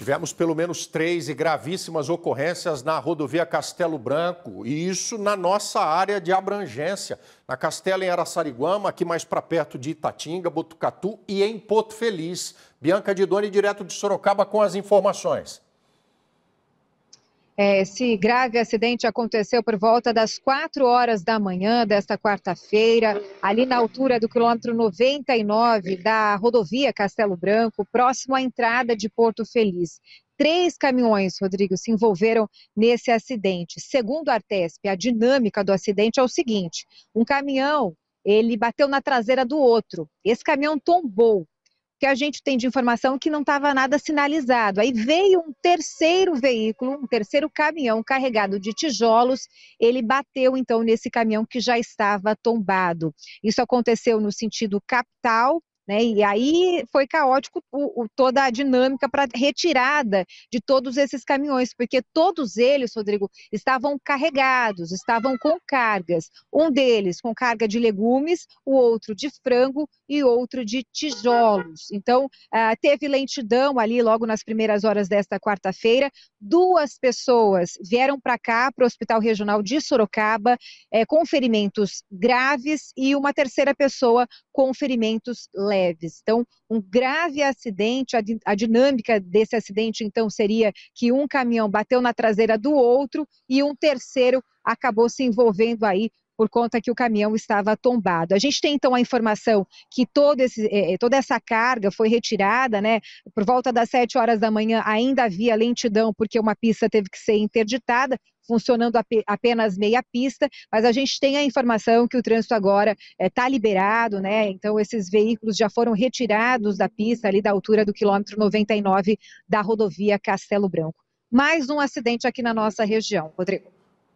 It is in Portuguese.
Tivemos pelo menos três e gravíssimas ocorrências na rodovia Castelo Branco, e isso na nossa área de abrangência, na Castela em Araçariguama, aqui mais para perto de Itatinga, Botucatu e em Porto Feliz. Bianca de Doni, direto de Sorocaba, com as informações. É, esse grave acidente aconteceu por volta das 4 horas da manhã desta quarta-feira, ali na altura do quilômetro 99 da rodovia Castelo Branco, próximo à entrada de Porto Feliz. Três caminhões, Rodrigo, se envolveram nesse acidente. Segundo a Artesp, a dinâmica do acidente é o seguinte: um caminhão ele bateu na traseira do outro. Esse caminhão tombou que a gente tem de informação que não estava nada sinalizado. Aí veio um terceiro veículo, um terceiro caminhão carregado de tijolos, ele bateu então nesse caminhão que já estava tombado. Isso aconteceu no sentido capital, né? E aí foi caótico o, o, toda a dinâmica para retirada de todos esses caminhões, porque todos eles, Rodrigo, estavam carregados, estavam com cargas. Um deles com carga de legumes, o outro de frango e outro de tijolos. Então, ah, teve lentidão ali logo nas primeiras horas desta quarta-feira. Duas pessoas vieram para cá, para o Hospital Regional de Sorocaba, eh, com ferimentos graves e uma terceira pessoa com ferimentos leves leves. Então, um grave acidente, a, a dinâmica desse acidente, então, seria que um caminhão bateu na traseira do outro e um terceiro acabou se envolvendo aí por conta que o caminhão estava tombado. A gente tem então a informação que todo esse, é, é, toda essa carga foi retirada, né? Por volta das 7 horas da manhã ainda havia lentidão porque uma pista teve que ser interditada, funcionando apenas meia pista, mas a gente tem a informação que o trânsito agora está é, tá liberado, né? Então esses veículos já foram retirados da pista ali da altura do quilômetro 99 da rodovia Castelo Branco. Mais um acidente aqui na nossa região, Rodrigo.